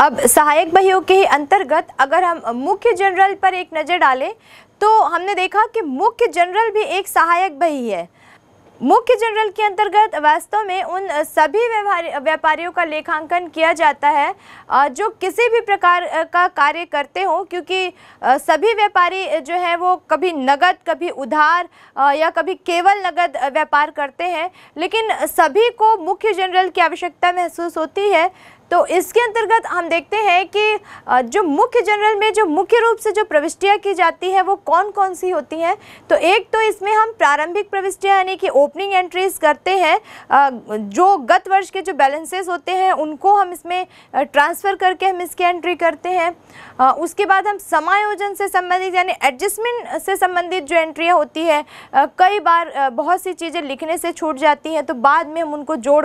अब सहायक बहियों के अंतर्गत अगर हम मुख्य जनरल पर एक नज़र डालें तो हमने देखा कि मुख्य जनरल भी एक सहायक बही है मुख्य जनरल के अंतर्गत वास्तव में उन सभी व्यापारियों का लेखांकन किया जाता है जो किसी भी प्रकार का कार्य करते हों क्योंकि सभी व्यापारी जो है वो कभी नगद कभी उधार या कभी केवल नगद व्यापार करते हैं लेकिन सभी को मुख्य जनरल की आवश्यकता महसूस होती है तो इसके अंतर्गत हम देखते हैं कि जो मुख्य जनरल में जो मुख्य रूप से जो प्रविष्टियाँ की जाती हैं वो कौन कौन सी होती हैं तो एक तो इसमें हम प्रारंभिक प्रविष्टियाँ यानी कि ओपनिंग एंट्रीज करते हैं जो गत वर्ष के जो बैलेंसेस होते हैं उनको हम इसमें ट्रांसफ़र करके हम इसकी एंट्री करते हैं उसके बाद हम समायोजन से संबंधित यानी एडजस्टमेंट से संबंधित जो एंट्रियाँ होती है कई बार बहुत सी चीज़ें लिखने से छूट जाती हैं तो बाद में हम उनको जोड़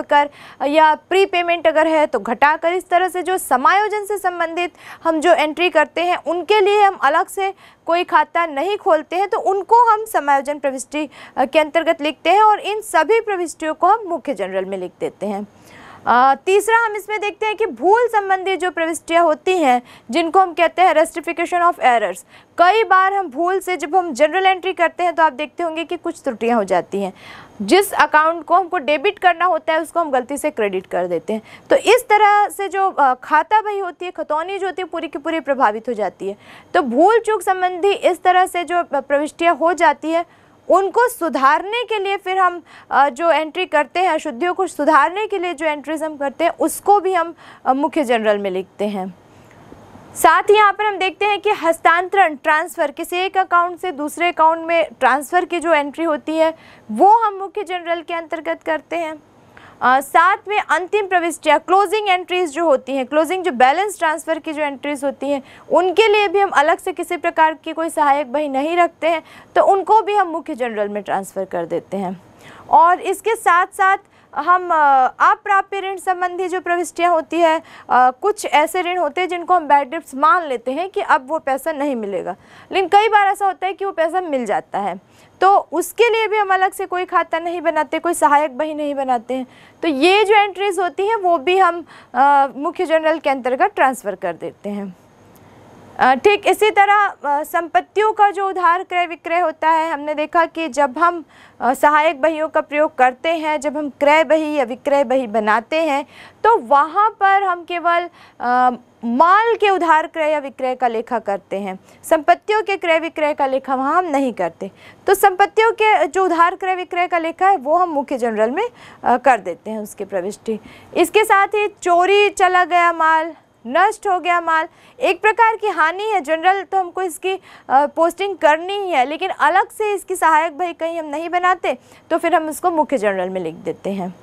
या प्री पेमेंट अगर है तो घटा बनाकर इस तरह से जो समायोजन से संबंधित हम जो एंट्री करते हैं उनके लिए हम अलग से कोई खाता नहीं खोलते हैं तो उनको हम समायोजन प्रविष्टि के अंतर्गत लिखते हैं और इन सभी प्रविष्टियों को हम मुख्य जनरल में लिख देते हैं तीसरा हम इसमें देखते हैं कि भूल संबंधी जो प्रविष्टियाँ होती हैं जिनको हम कहते हैं रेस्टिफिकेशन ऑफ एरर्स कई बार हम भूल से जब हम जनरल एंट्री करते हैं तो आप देखते होंगे कि कुछ त्रुटियाँ हो जाती हैं जिस अकाउंट को हमको डेबिट करना होता है उसको हम गलती से क्रेडिट कर देते हैं तो इस तरह से जो खाता बही होती है खतौनी जो होती है पूरी की पूरी प्रभावित हो जाती है तो भूल चूक संबंधी इस तरह से जो प्रविष्टियाँ हो जाती है उनको सुधारने के लिए फिर हम जो एंट्री करते हैं अशुद्धियों को सुधारने के लिए जो एंट्रीज हम करते हैं उसको भी हम मुख्य जनरल में लिखते हैं साथ ही यहाँ पर हम देखते हैं कि हस्तांतरण ट्रांसफ़र किसी एक अकाउंट से दूसरे अकाउंट में ट्रांसफ़र की जो एंट्री होती है वो हम मुख्य जनरल के अंतर्गत करते हैं आ, साथ में अंतिम प्रविष्टियाँ क्लोजिंग एंट्रीज़ जो होती हैं क्लोजिंग जो बैलेंस ट्रांसफ़र की जो एंट्रीज़ होती हैं उनके लिए भी हम अलग से किसी प्रकार की कोई सहायक बही नहीं रखते हैं तो उनको भी हम मुख्य जनरल में ट्रांसफ़र कर देते हैं और इसके साथ साथ हम अप्राप्य ऋण संबंधी जो प्रविष्टियाँ होती है आ, कुछ ऐसे ऋण होते हैं जिनको हम बैड डेप्स मान लेते हैं कि अब वो पैसा नहीं मिलेगा लेकिन कई बार ऐसा होता है कि वो पैसा मिल जाता है तो उसके लिए भी हम अलग से कोई खाता नहीं बनाते कोई सहायक बही नहीं बनाते हैं तो ये जो एंट्रीज़ होती हैं वो भी हम मुख्य जनरल के अंतर्गत ट्रांसफ़र कर देते हैं ठीक इसी तरह संपत्तियों का जो उधार क्रय विक्रय होता है हमने देखा कि जब हम सहायक बहियों का प्रयोग करते हैं जब हम क्रय बही या विक्रय बही बनाते हैं तो वहाँ पर हम केवल माल के उधार क्रय या विक्रय का लेखा करते हैं संपत्तियों के क्रय विक्रय का लेखा वहाँ हम नहीं करते तो संपत्तियों के जो उधार क्रय विक्रय का लेखा है वो हम मुख्य जनरल में कर देते हैं उसके प्रविष्टि इसके साथ ही चोरी चला गया माल नष्ट हो गया माल एक प्रकार की हानि है जनरल तो हमको इसकी पोस्टिंग करनी ही है लेकिन अलग से इसकी सहायक भाई कहीं हम नहीं बनाते तो फिर हम उसको मुख्य जनरल में लिख देते हैं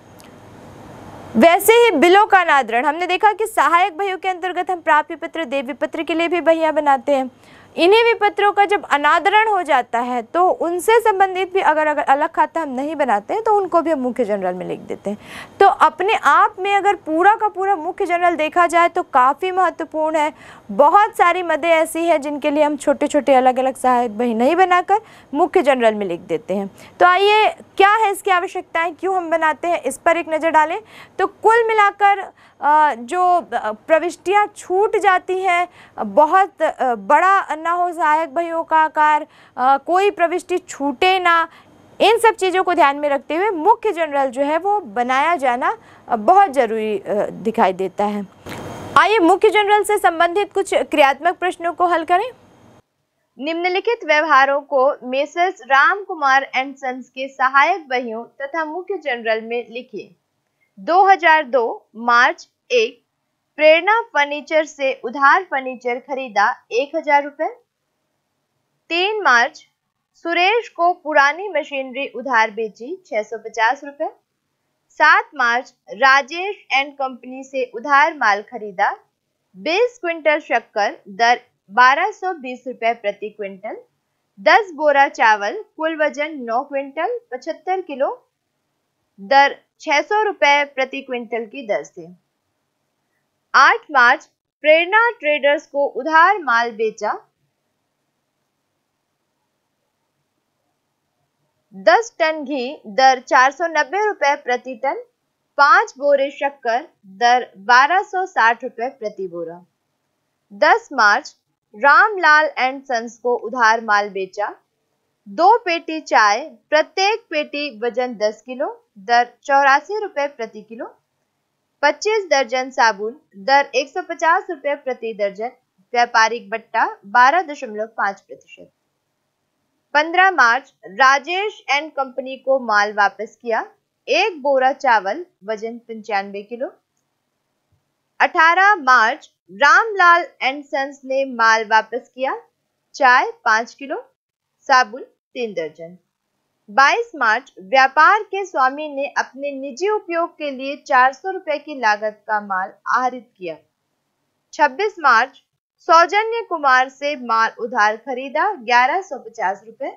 वैसे ही बिलों का अनादरण हमने देखा कि सहायक भयों के अंतर्गत हम प्राप्य पत्र देवी पत्र के लिए भी भैया बनाते हैं इन्हीं विपत्रों का जब अनादरण हो जाता है तो उनसे संबंधित भी अगर अगर अलग खाता हम नहीं बनाते हैं तो उनको भी हम मुख्य जनरल में लिख देते हैं तो अपने आप में अगर पूरा का पूरा मुख्य जनरल देखा जाए तो काफ़ी महत्वपूर्ण है बहुत सारी मदें ऐसी हैं जिनके लिए हम छोटे छोटे अलग अलग सहायक बही नहीं बनाकर मुख्य जनरल में लिख देते हैं तो आइए क्या है इसकी आवश्यकताएँ क्यों हम बनाते हैं इस पर एक नज़र डालें तो कुल मिलाकर जो प्रविष्टियाँ छूट जाती हैं बहुत बड़ा ना हो सहायक भाइयों का आकार कोई प्रविष्टि छूटे ना इन सब चीज़ों को ध्यान में रखते हुए मुख्य जनरल जो है वो बनाया जाना बहुत ज़रूरी दिखाई देता है आइए मुख्य जनरल से संबंधित कुछ क्रियात्मक प्रश्नों को हल करें निम्नलिखित व्यवहारों को Messrs Ram Kumar and sons के सहायक बहियों तथा मुख्य जनरल में लिखिए 2002 मार्च एक प्रेरणा फर्नीचर से उधार फर्नीचर खरीदा एक हजार रुपए तीन मार्च सुरेश को पुरानी मशीनरी उधार बेची छह सौ पचास रुपए सात मार्च राजेश एंड कंपनी से उधार माल खरीदा बीस क्विंटल शक्कर दर बारह सौ बीस रुपए प्रति क्विंटल दस बोरा चावल कुल वजन नौ क्विंटल पचहत्तर किलो दर छह सौ रुपए प्रति क्विंटल की दर से आठ मार्च प्रेरणा ट्रेडर्स को उधार माल बेचा दस टन घी दर चार सौ नब्बे रुपए प्रति टन पांच बोरे शक्कर दर बारह साठ रुपए प्रति बोरा दस मार्च रामलाल एंड सन्स को उधार माल बेचा दो पेटी चाय प्रत्येक पेटी वजन दस किलो दर चौरासी रुपए प्रति किलो 25 दर्जन साबुन दर एक सौ पचास रुपए प्रति दर्जन व्यापारिक बट्टा 12.5 प्रतिशत पंद्रह मार्च राजेश एंड कंपनी को माल वापस किया एक बोरा चावल वजन पंचानवे किलो 18 मार्च रामलाल एंड सन्स ने माल वापस किया चाय पांच किलो साबुन तीन दर्जन 22 मार्च व्यापार के स्वामी ने अपने निजी उपयोग के लिए चार सौ की लागत का माल आहरित किया 26 मार्च सौजन्य कुमार से माल उधार खरीदा ग्यारह सौ पचास रुपए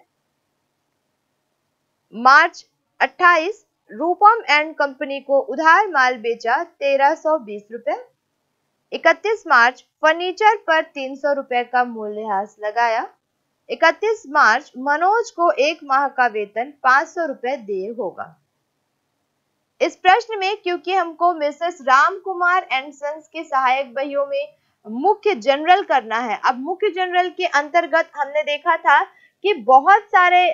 मार्च 28 रूपम एंड कंपनी को उधार माल बेचा तेरह सौ बीस रुपए इकतीस मार्च फर्नीचर पर तीन सौ रुपए का मूल्यह्रास लगाया 31 मार्च मनोज को एक माह का वेतन पांच सौ रुपए दे होगा इस प्रश्न में क्योंकि हमको Mrs Ram Kumar and sons के सहायक बहियों में मुख्य जनरल करना है अब मुख्य जनरल के अंतर्गत हमने देखा था कि बहुत सारे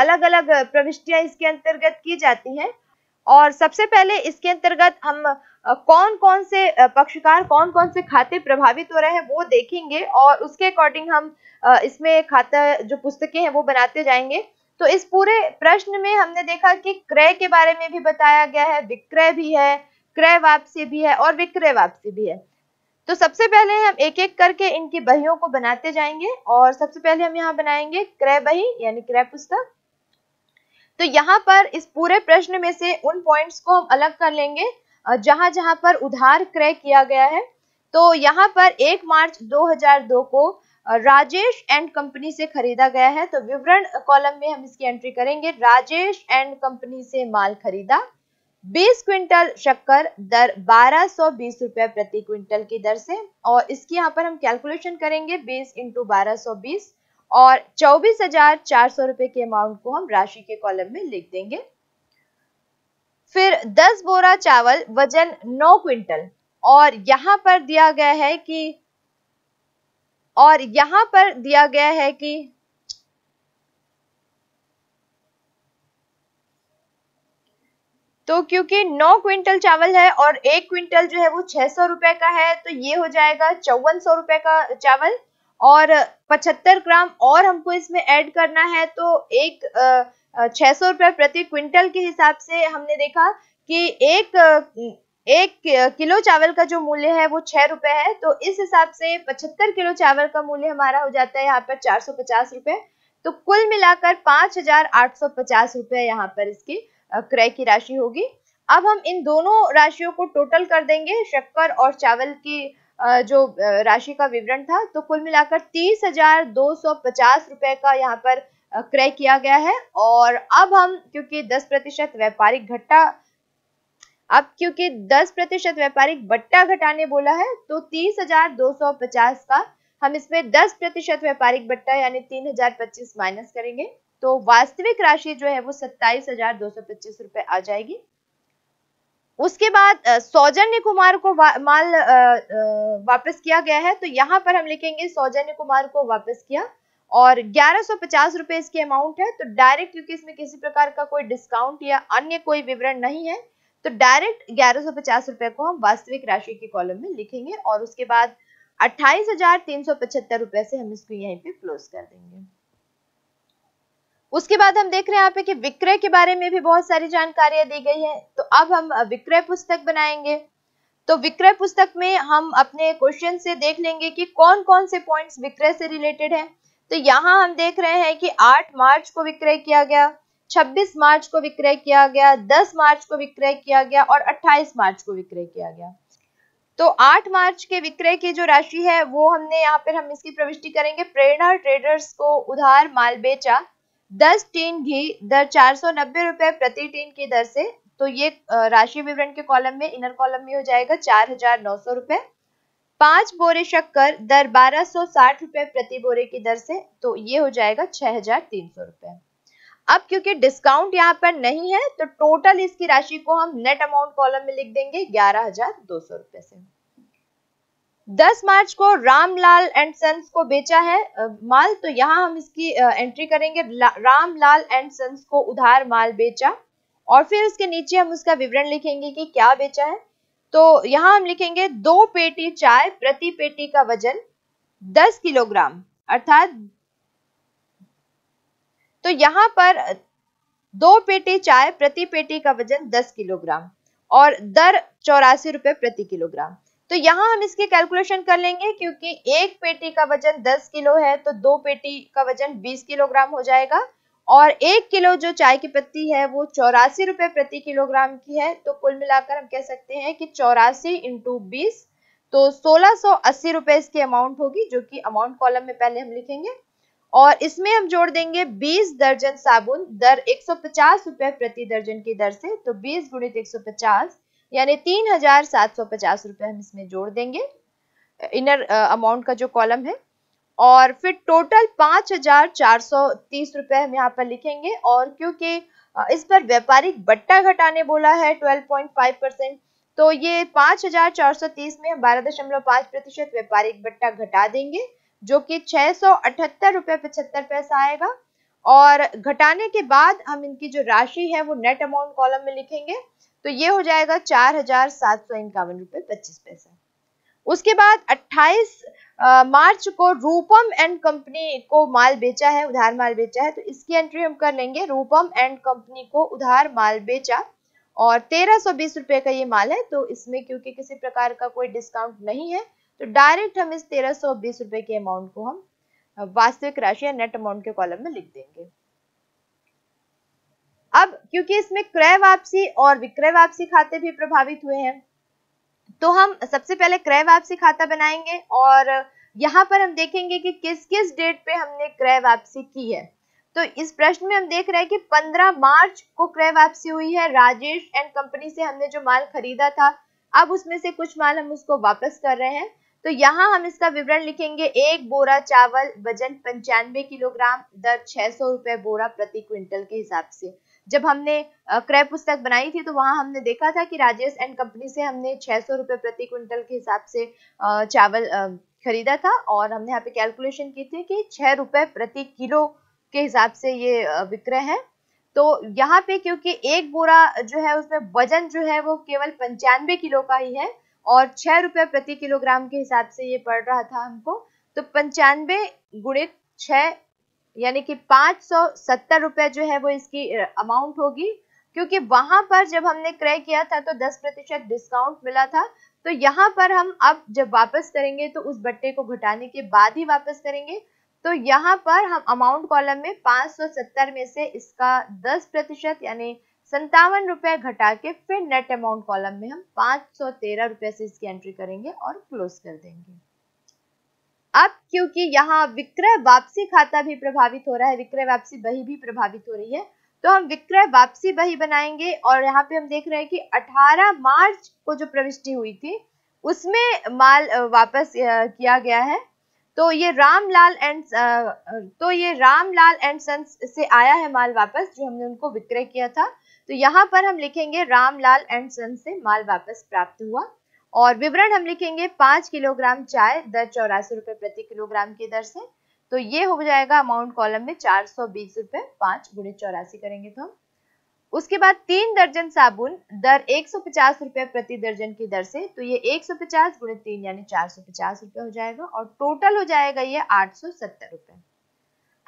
अलग अलग प्रविष्टियां इसके अंतर्गत की जाती हैं और सबसे पहले इसके अंतर्गत हम कौन कौन से पक्षकार कौन कौन से खाते प्रभावित हो रहे हैं वो देखेंगे और उसके अकॉर्डिंग हम इसमें खाता जो पुस्तकें हैं वो बनाते जाएंगे तो इस पूरे प्रश्न में हमने देखा कि क्रय के बारे में भी बताया गया है विक्रय भी है क्रय वापसी भी है और विक्रय वापसी भी है तो सबसे पहले हम एक एक करके इनकी बहियों को बनाते जाएंगे और सबसे पहले हम यहाँ बनाएंगे क्रय बही यानी क्रय पुस्तक तो यहाँ पर इस पूरे प्रश्न में से उन पॉइंट्स को हम अलग कर लेंगे जहां जहां पर उधार क्रय किया गया है तो यहां पर 1 मार्च 2002 को राजेश एंड कंपनी से खरीदा गया है तो विवरण कॉलम में हम इसकी एंट्री करेंगे राजेश एंड कंपनी से माल खरीदा 20 क्विंटल शक्कर दर 1220 रुपए प्रति क्विंटल की दर से और इसकी यहाँ पर हम कैलकुलेशन करेंगे 20 इंटू बारह और चौबीस हजार चार सौ रुपए के अमाउंट को हम राशि के कॉलम में लिख देंगे फिर 10 बोरा चावल वजन 9 क्विंटल और यहाँ पर दिया गया है कि और यहाँ पर दिया गया है कि तो क्योंकि 9 क्विंटल चावल है और एक क्विंटल जो है वो छह सौ रुपए का है तो ये हो जाएगा चौवन सौ रुपए का चावल और 75 ग्राम और हमको इसमें ऐड करना है तो एक आ, छह सौ रुपए प्रति क्विंटल के हिसाब से हमने देखा कि एक एक किलो चावल का जो मूल्य है वो छह रुपए है तो इस हिसाब से पचहत्तर किलो चावल का मूल्य हमारा हो जाता है यहाँ पर चार सौ पचास रुपए तो कुल मिलाकर पांच हजार आठ सौ पचास रुपए यहाँ पर इसकी क्रय की राशि होगी अब हम इन दोनों राशियों को टोटल कर देंगे शक्कर और चावल की जो राशि का विवरण था तो कुल मिलाकर तीस हजार दो सौ पचास रुपए का यहाँ पर क्रय किया गया है और अब हम क्योंकि 10 प्रतिशत व्यापारिक घट्टा अब क्योंकि 10 प्रतिशत व्यापारिक बट्टा घटाने बोला है तो 30,250 का हम इसमें 10 प्रतिशत व्यापारिक बट्टा यानी 3025 माइनस करेंगे तो वास्तविक राशि जो है वो पच्चीस रुपए आ जाएगी उसके बाद सौजन्य कुमार को वा, माल आ, आ, वापस किया गया है तो यहाँ पर हम लिखेंगे सौजन्य कुमार को वापस किया और ग्यारह सौ पचास रुपए इसकी अमाउंट है तो डायरेक्ट क्योंकि इसमें किसी प्रकार का कोई डिस्काउंट या अन्य कोई विवरण नहीं है तो डायरेक्ट ग्यारह सौ पचास रुपए को हम वास्तविक राशि के कॉलम में लिखेंगे और उसके बाद अट्ठाईस हजार तीन सौ पचहत्तर रुपए से हम इसको यहीं पे क्लोज कर देंगे उसके बाद हम देख रहे हैं यहाँ पे कि विक्रय के बारे में भी बहुत सारी जानकारियां दी गई है तो अब हम विक्रय पुस्तक बनाएंगे तो विक्रय पुस्तक में हम अपने क्वेश्चन से देख लेंगे कि कौन कौन से पॉइंट्स विक्रय से रिलेटेड है तो यहाँ हम देख रहे हैं कि 8 मार्च को विक्रय किया गया 26 मार्च को विक्रय किया गया 10 मार्च को विक्रय किया गया और 28 मार्च को विक्रय किया गया तो 8 मार्च के विक्रय की जो राशि है वो हमने यहाँ पर हम इसकी प्रविष्टि करेंगे प्रेरणा ट्रेडर्स को उधार माल बेचा दस टीन घी दर चार सौ नब्बे रुपए प्रति टीन की दर से तो ये राशि विवरण के कॉलम में इनर कॉलम में हो जाएगा चार हजार नौ सौ रुपए पांच बोरे शक्कर दर बारह साठ रुपए प्रति बोरे की दर से तो ये हो जाएगा छह हजार तीन सौ रुपए अब क्योंकि डिस्काउंट यहाँ पर नहीं है तो टोटल इसकी राशि को हम नेट अमाउंट कॉलम में लिख देंगे ग्यारह हजार दो सौ रुपए से 10 मार्च को रामलाल एंड सन्स को बेचा है माल तो यहाँ हम इसकी एंट्री करेंगे रामलाल एंड सन्स को उधार माल बेचा और फिर उसके नीचे हम उसका विवरण लिखेंगे कि क्या बेचा है तो यहाँ हम लिखेंगे दो पेटी चाय प्रति पेटी का वजन 10 किलोग्राम अर्थात तो यहाँ पर दो पेटी चाय प्रति पेटी का वजन 10 किलोग्राम और दर चौरासी रुपए प्रति किलोग्राम तो यहां हम इसकी कैलकुलेशन कर लेंगे क्योंकि एक पेटी का वजन 10 किलो है तो दो पेटी का वजन 20 किलोग्राम हो जाएगा और एक किलो जो चाय की पत्ती है वो चौरासी रुपए प्रति किलोग्राम की है तो कुल मिलाकर हम कह सकते हैं कि चौरासी इंटू बीस तो सोलह सौ अस्सी रुपए इसकी अमाउंट होगी जो कि अमाउंट कॉलम में पहले हम लिखेंगे और इसमें हम जोड़ देंगे बीस दर्जन साबुन दर एक सौ पचास रुपए प्रति दर्जन की दर से तो बीस गुणित एक सौ पचास यानी तीन हजार सात सौ पचास रुपए हम इसमें जोड़ देंगे इनर अमाउंट का जो कॉलम है और फिर टोटल पांच हजार चार सौ तीस रुपए हम यहाँ पर लिखेंगे और क्योंकि इस पर व्यापारिक बट्टा घटाने बोला है ट्वेल्व पॉइंट फाइव परसेंट तो ये पांच हजार चार सौ तीस में हम बारह दशमलव पांच प्रतिशत व्यापारिक बट्टा घटा देंगे जो कि छह सौ अठहत्तर रुपये पचहत्तर पैसा आएगा और घटाने के बाद हम इनकी जो राशि है वो नेट अमाउंट कॉलम में लिखेंगे तो ये हो जाएगा चार हजार सात सौ इक्यावन रुपए पच्चीस पैसा उसके बाद 28 मार्च को रूपम एंड कंपनी को माल बेचा है उधार माल बेचा है तो इसकी एंट्री हम कर लेंगे रूपम एंड कंपनी को उधार माल बेचा और तेरह सौ बीस रुपए का ये माल है तो इसमें क्योंकि किसी प्रकार का कोई डिस्काउंट नहीं है तो डायरेक्ट हम इस तेरह सौ बीस रुपए के अमाउंट को हम वास्तविक राशि या नेट अमाउंट के कॉलम में लिख देंगे अब क्योंकि इसमें क्रय वापसी और विक्रय वापसी खाते भी प्रभावित हुए हैं तो हम सबसे पहले क्रय वापसी खाता बनाएंगे और यहाँ पर हम देखेंगे कि किस किस डेट पे हमने क्रय वापसी की है तो इस प्रश्न में हम देख रहे हैं कि 15 मार्च को क्रय वापसी हुई है राजेश एंड कंपनी से हमने जो माल खरीदा था अब उसमें से कुछ माल हम उसको वापस कर रहे हैं तो यहाँ हम इसका विवरण लिखेंगे एक बोरा चावल वजन पंचानवे किलोग्राम दर छह सौ रुपए बोरा प्रति क्विंटल के हिसाब से जब हमने क्रय पुस्तक बनाई थी तो वहां हमने देखा था कि राजेश एंड कंपनी से हमने छह सौ रुपए प्रति क्विंटल के हिसाब से चावल खरीदा था और हमने यहाँ पे कैलकुलेशन की थी कि छह रुपए प्रति किलो के हिसाब से ये विक्रय है तो यहाँ पे क्योंकि एक बोरा जो है उसमें वजन जो है वो केवल पंचानवे किलो का ही है और छह रुपए प्रति किलोग्राम के हिसाब से ये पड़ रहा था हमको तो पंचानवे गुणित छह यानी कि पांच सौ सत्तर रुपये जो है वो इसकी अमाउंट होगी क्योंकि वहां पर जब हमने क्रय किया था तो दस प्रतिशत डिस्काउंट मिला था तो यहाँ पर हम अब जब वापस करेंगे तो उस बट्टे को घटाने के बाद ही वापस करेंगे तो यहाँ पर हम अमाउंट कॉलम में 570 में से इसका 10 प्रतिशत यानी संतावन रुपये घटा के फिर नेट अमाउंट कॉलम में हम पाँच सौ तेरह रुपये से इसकी एंट्री करेंगे और क्लोज कर देंगे अब क्योंकि यहाँ विक्रय वापसी खाता भी प्रभावित हो रहा है विक्रय वापसी बही भी प्रभावित हो रही है तो हम विक्रय वापसी बही बनाएंगे और यहाँ पे हम देख रहे हैं कि 18 मार्च को जो प्रविष्टि हुई थी उसमें माल वापस किया गया है तो ये रामलाल एंड तो ये रामलाल एंड सन्स से आया है माल वापस जो हमने उनको विक्रय किया था तो यहाँ पर हम लिखेंगे रामलाल एंड सन्स से माल वापस प्राप्त हुआ और विवरण हम लिखेंगे पांच किलोग्राम चाय दर चौरासी रुपये प्रति किलोग्राम की दर से तो ये हो जाएगा अमाउंट कॉलम में चार सौ बीस रुपए पांच गुणे चौरासी करेंगे तो हम उसके बाद तीन दर्जन साबुन दर एक सौ पचास रुपए प्रति दर्जन की दर से तो ये एक सौ पचास गुणे तीन यानी चार सौ पचास रुपये हो जाएगा और टोटल हो जाएगा ये आठ सौ सत्तर रुपए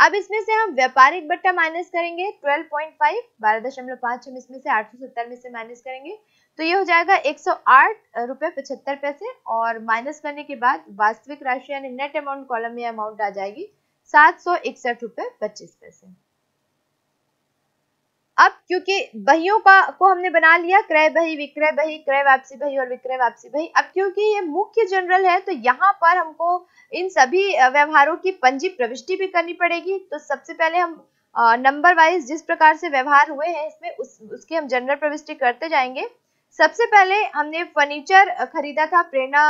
अब इसमें से हम व्यापारिक बट्टा माइनस करेंगे 12.5 पांच हम इसमें से 870 में से माइनस करेंगे तो ये हो जाएगा एक सौ रुपए पचहत्तर पैसे और माइनस करने के बाद वास्तविक राशि यानी नेट अमाउंट कॉलम में अमाउंट आ जाएगी सात सौ इकसठ रुपए पच्चीस पैसे अब क्योंकि बहियों का को हमने बना लिया क्रय बही विक्रय बही क्रय वापसी बही और विक्रय वापसी बही अब क्योंकि ये मुख्य जनरल है तो यहाँ पर हमको इन सभी व्यवहारों की पंजी प्रविष्टि भी करनी पड़ेगी तो सबसे पहले हम नंबर वाइज जिस प्रकार से व्यवहार हुए हैं इसमें उस उसकी हम जनरल प्रविष्टि करते जाएंगे सबसे पहले हमने फर्नीचर खरीदा था प्रेरणा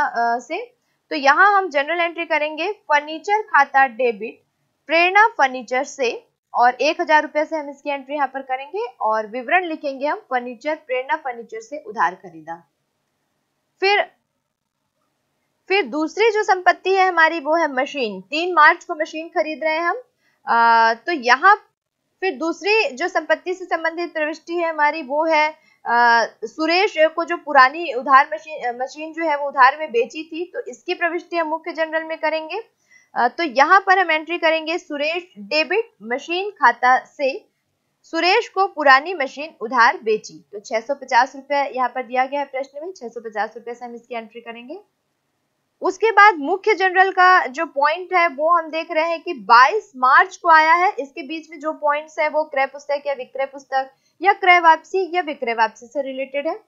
से तो यहाँ हम जनरल एंट्री करेंगे फर्नीचर खाता डेबिट प्रेरणा फर्नीचर से और एक हजार रुपये से हम इसकी एंट्री यहाँ पर करेंगे और विवरण लिखेंगे हम फर्नीचर प्रेरणा फर्नीचर से उधार खरीदा फिर फिर दूसरी जो संपत्ति है हमारी वो है मशीन तीन मार्च को मशीन खरीद रहे हैं हम आ, तो यहाँ फिर दूसरी जो संपत्ति से संबंधित प्रविष्टि है हमारी वो है आ, सुरेश को जो पुरानी उधार मशीन मशीन जो है वो उधार में बेची थी तो इसकी प्रविष्टि हम मुख्य जनरल में करेंगे तो यहाँ पर हम एंट्री करेंगे सुरेश डेबिट मशीन खाता से सुरेश को पुरानी मशीन उधार बेची तो छह रुपया यहाँ पर दिया गया है प्रश्न में पचास रुपया से हम इसकी एंट्री करेंगे उसके बाद मुख्य जनरल का जो पॉइंट है वो हम देख रहे हैं कि 22 मार्च को आया है इसके बीच में जो पॉइंट्स है वो क्रय पुस्तक या विक्रय पुस्तक या क्रय वापसी या विक्रय वापसी से रिलेटेड है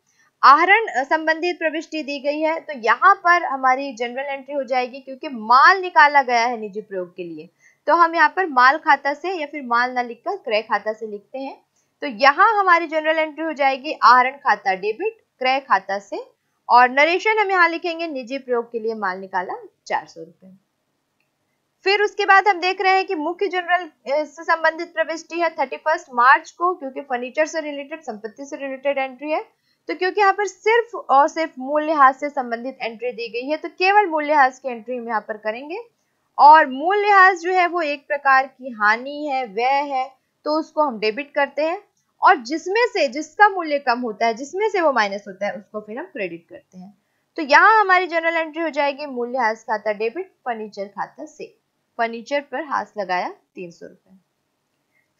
आहरण संबंधित प्रविष्टि दी गई है तो यहाँ पर हमारी जनरल एंट्री हो जाएगी क्योंकि माल निकाला गया है निजी प्रयोग के लिए तो हम यहाँ पर माल खाता से या फिर माल ना लिखकर क्रय खाता से लिखते हैं तो यहाँ हमारी जनरल एंट्री हो जाएगी आहरण खाता डेबिट क्रय खाता से और नरेशन हम यहाँ लिखेंगे निजी प्रयोग के लिए माल निकाला चार सौ रुपए फिर उसके बाद हम देख रहे हैं कि मुख्य जनरल से संबंधित प्रविष्टि है थर्टी फर्स्ट मार्च को क्योंकि फर्नीचर से रिलेटेड संपत्ति से रिलेटेड एंट्री है तो क्योंकि यहाँ पर सिर्फ और सिर्फ मूल्यह्रास से संबंधित एंट्री दी गई है तो केवल मूल्यह्रास की एंट्री हम यहाँ पर करेंगे और मूल्यह्रास जो है वो एक प्रकार की हानि है व्यय है तो उसको हम डेबिट करते हैं और जिसमें से जिसका मूल्य कम होता है जिसमें से वो माइनस होता है उसको फिर हम क्रेडिट करते हैं तो यहाँ हमारी जनरल एंट्री हो जाएगी मूल्यह्रास खाता डेबिट फर्नीचर खाता से फर्नीचर पर हाथ लगाया तीन सौ रुपए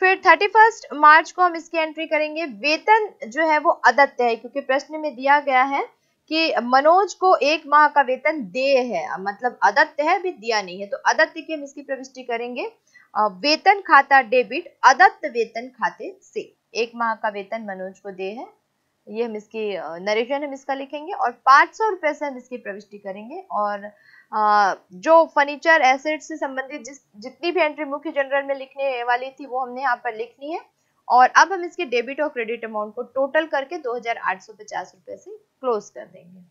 फिर 31 मार्च को हम इसकी एंट्री करेंगे वेतन जो है वो अदत्य है क्योंकि प्रश्न में दिया गया है कि मनोज को एक माह का वेतन दे है मतलब अदत्य है भी दिया नहीं है तो अदत्य की हम इसकी प्रविष्टि करेंगे वेतन खाता डेबिट अदत्त वेतन खाते से एक माह का वेतन मनोज को दे है ये हम इसकी नरेशन हम इसका लिखेंगे और पांच सौ रुपए से हम इसकी प्रविष्टि करेंगे और जो फर्नीचर एसेट से संबंधित जिस जितनी भी एंट्री मुख्य जनरल में लिखने वाली थी वो हमने यहाँ पर लिख ली है और अब हम इसके डेबिट और क्रेडिट अमाउंट को टोटल करके दो हजार से क्लोज कर देंगे